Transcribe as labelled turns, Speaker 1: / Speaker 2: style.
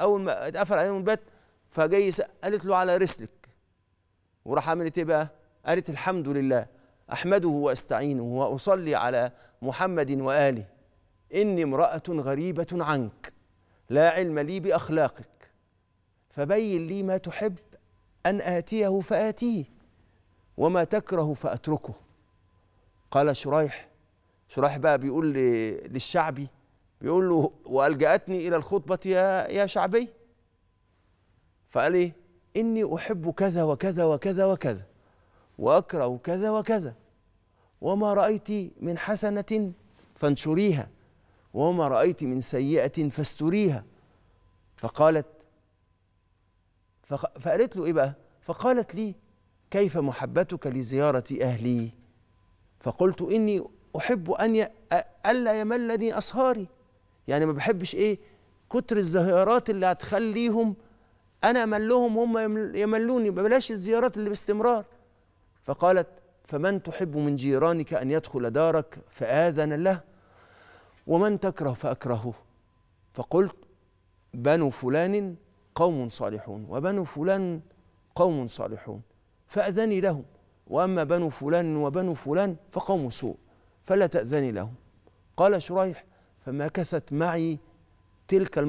Speaker 1: اول ما اتقفل عليهم البيت فجاي قالت له على رسلك وراح عملت ايه بقى قالت الحمد لله احمده واستعينه واصلي على محمد واله اني امراه غريبه عنك لا علم لي باخلاقك فبين لي ما تحب ان اتيه فاتيه وما تكره فاتركه قال شريح شريح بقى بيقول للشعبي بيقول له والجاتني الى الخطبه يا يا شعبي فقال ايه اني احب كذا وكذا وكذا وكذا واكره كذا وكذا وما رايت من حسنه فانشريها وما رايت من سيئه فاستريها فقالت فقالت له ايه بقى فقالت لي كيف محبتك لزياره اهلي فقلت اني احب ان الا يملني اسهاري يعني ما بحبش ايه كتر الزيارات اللي هتخليهم انا املهم وهم يملوني بلاش الزيارات اللي باستمرار فقالت فمن تحب من جيرانك ان يدخل دارك فاذن له ومن تكره فاكرهه فقلت بنو فلان قوم صالحون وبنو فلان قوم صالحون فاذني لهم واما بنو فلان وبنو فلان فقوم سوء فلا تاذني لهم قال شريح كست معي تلك المرة